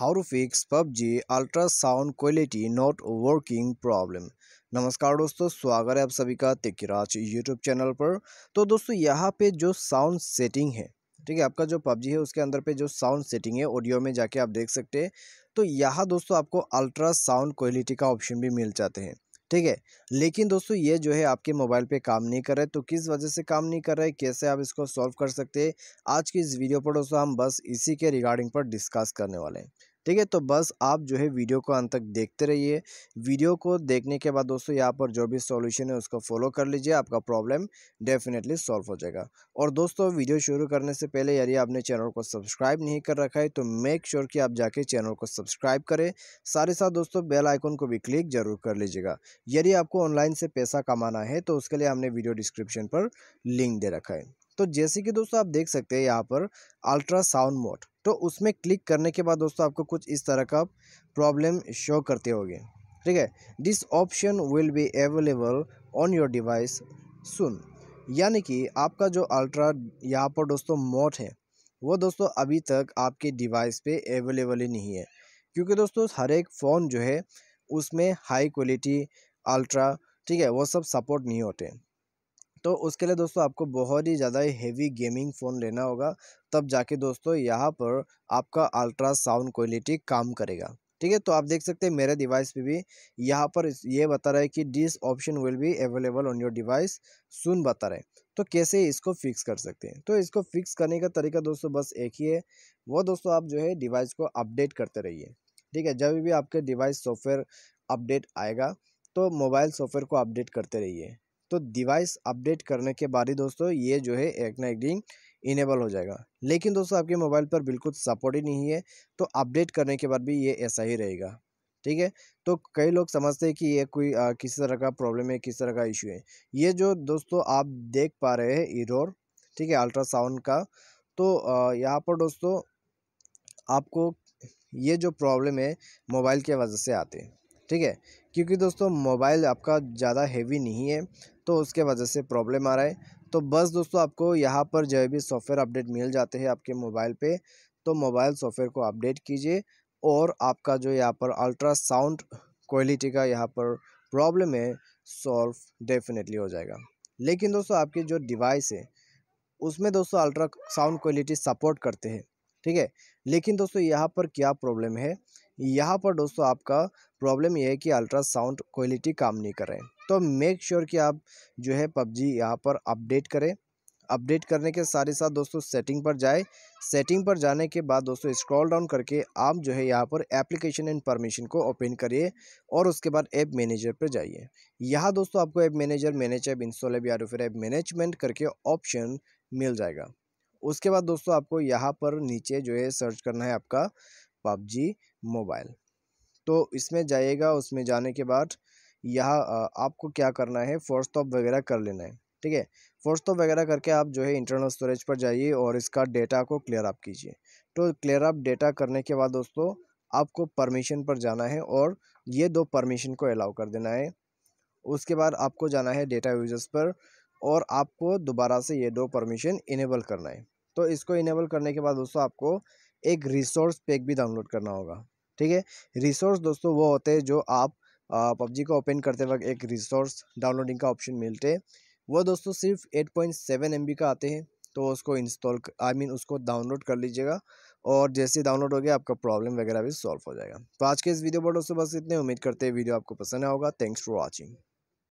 how to fix PUBG ultrasound quality not working problem नमस्कार दोस्तों स्वागत है आप सभी का तिकराज यूट्यूब चैनल पर तो दोस्तों यहाँ पे जो साउंड सेटिंग है ठीक है आपका जो पबजी है उसके अंदर पे जो साउंड सेटिंग है ऑडियो में जाके आप देख सकते हैं तो यहाँ दोस्तों आपको अल्ट्रा साउंड क्वालिटी का ऑप्शन भी मिल जाते हैं ठीक है लेकिन दोस्तों ये जो है आपके मोबाइल पे काम नहीं कर रहे तो किस वजह से काम नहीं कर रहे कैसे आप इसको सॉल्व कर सकते हैं आज की इस वीडियो पर दोस्तों हम बस इसी के रिगार्डिंग पर डिस्कस करने वाले हैं ठीक है तो बस आप जो है वीडियो को अंत तक देखते रहिए वीडियो को देखने के बाद दोस्तों यहाँ पर जो भी सॉल्यूशन है उसको फॉलो कर लीजिए आपका प्रॉब्लम डेफिनेटली सॉल्व हो जाएगा और दोस्तों वीडियो शुरू करने से पहले यदि आपने चैनल को सब्सक्राइब नहीं कर रखा है तो मेक श्योर sure कि आप जाके चैनल को सब्सक्राइब करें साथ ही साथ दोस्तों बेल आइकन को भी क्लिक जरूर कर लीजिएगा यदि आपको ऑनलाइन से पैसा कमाना है तो उसके लिए हमने वीडियो डिस्क्रिप्शन पर लिंक दे रखा है तो जैसे कि दोस्तों आप देख सकते हैं यहाँ पर अल्ट्रासाउंड मोड तो उसमें क्लिक करने के बाद दोस्तों आपको कुछ इस तरह का प्रॉब्लम शो करते होंगे ठीक है this option will be available on your device soon यानी कि आपका जो अल्ट्रा यहाँ पर दोस्तों मोड है वो दोस्तों अभी तक आपके डिवाइस पे अवेलेबल ही नहीं है क्योंकि दोस्तों हर एक फ़ोन जो है उसमें हाई क्वालिटी अल्ट्रा ठीक है वो सब सपोर्ट नहीं होते तो उसके लिए दोस्तों आपको बहुत ही ज़्यादा हेवी गेमिंग फ़ोन लेना होगा तब जाके दोस्तों यहाँ पर आपका अल्ट्रा साउंड क्वालिटी काम करेगा ठीक है तो आप देख सकते हैं मेरे डिवाइस पे भी यहाँ पर ये बता रहा है कि this option will be available on your device soon बता रहे तो कैसे इसको फिक्स कर सकते हैं तो इसको फिक्स करने का तरीका दोस्तों बस एक ही है वो दोस्तों आप जो है डिवाइस को अपडेट करते रहिए ठीक है जब भी आपके डिवाइस सॉफ्टवेयर अपडेट आएगा तो मोबाइल सॉफ्टवेयर को अपडेट करते रहिए तो डिवाइस अपडेट करने के बाद ही दोस्तों ये जो है एक ना एक दिन इनेबल हो जाएगा लेकिन दोस्तों आपके मोबाइल पर बिल्कुल सपोर्ट ही नहीं है तो अपडेट करने के बाद भी ये ऐसा ही रहेगा ठीक है तो कई लोग समझते हैं कि ये कोई आ, किसी तरह का प्रॉब्लम है किस तरह का इशू है ये जो दोस्तों आप देख पा रहे हैं इरोर ठीक है अल्ट्रासाउंड का तो यहाँ पर दोस्तों आपको ये जो प्रॉब्लम है मोबाइल के वजह से आते हैं ठीक है क्योंकि दोस्तों मोबाइल आपका ज़्यादा हैवी नहीं है तो उसके वजह से प्रॉब्लम आ रहा है तो बस दोस्तों आपको यहाँ पर जो भी सॉफ्टवेयर अपडेट मिल जाते हैं आपके मोबाइल पे तो मोबाइल सॉफ्टवेयर को अपडेट कीजिए और आपका जो यहाँ पर अल्ट्रासाउंड क्वालिटी का यहाँ पर प्रॉब्लम है सॉल्व डेफिनेटली हो जाएगा लेकिन दोस्तों आपकी जो डिवाइस है उसमें दोस्तों अल्ट्रा साउंड क्वालिटी सपोर्ट करते हैं ठीक है लेकिन दोस्तों यहाँ पर क्या प्रॉब्लम है यहाँ पर दोस्तों आपका प्रॉब्लम यह है कि अल्ट्रासाउंड क्वालिटी काम नहीं कर रहे तो मेक श्योर sure कि आप जो है पबजी यहाँ पर अपडेट करें अपडेट करने के साथ ही साथ दोस्तों सेटिंग पर जाए सेटिंग पर जाने के बाद दोस्तों स्क्रॉल डाउन करके आप जो है यहाँ पर एप्लीकेशन एंड परमिशन को ओपन करिए और उसके बाद ऐप मैनेजर पर जाइए यहाँ दोस्तों आपको app manager manage app install app या तो फिर ऐप मैनेजमेंट करके ऑप्शन मिल जाएगा उसके बाद दोस्तों आपको यहाँ पर नीचे जो है सर्च करना है आपका पबजी मोबाइल तो इसमें जाइएगा उसमें जाने के बाद यह आपको क्या करना है फोर्स टॉप तो वगैरह कर लेना है ठीक है फोर्स टॉप तो वगैरह करके आप जो है इंटरनल स्टोरेज पर जाइए और इसका डेटा को क्लियर अप कीजिए तो क्लियर अप डेटा करने के बाद दोस्तों आपको परमिशन पर जाना है और ये दो परमिशन को अलाउ कर देना है उसके बाद आपको जाना है डेटा यूजर्स पर और आपको दोबारा से ये दो परमिशन इनेबल करना है तो इसको इनेबल करने के बाद दोस्तों आपको एक रिसोर्स पैक भी डाउनलोड करना होगा ठीक है रिसोर्स दोस्तों वो होते हैं जो आप पबजी का ओपन करते वक्त एक रिसोर्स डाउनलोडिंग का ऑप्शन मिलते हैं वो दोस्तों सिर्फ एट पॉइंट सेवन एम बी का आते हैं तो उसको इंस्टॉल आई मीन उसको डाउनलोड कर लीजिएगा और जैसे डाउनलोड हो गया आपका प्रॉब्लम वगैरह भी सॉल्व हो जाएगा तो आज के इस वीडियो पर दोस्तों बस इतने उम्मीद करते हैं वीडियो आपको पसंद आएगा थैंक्स फॉर वॉचिंग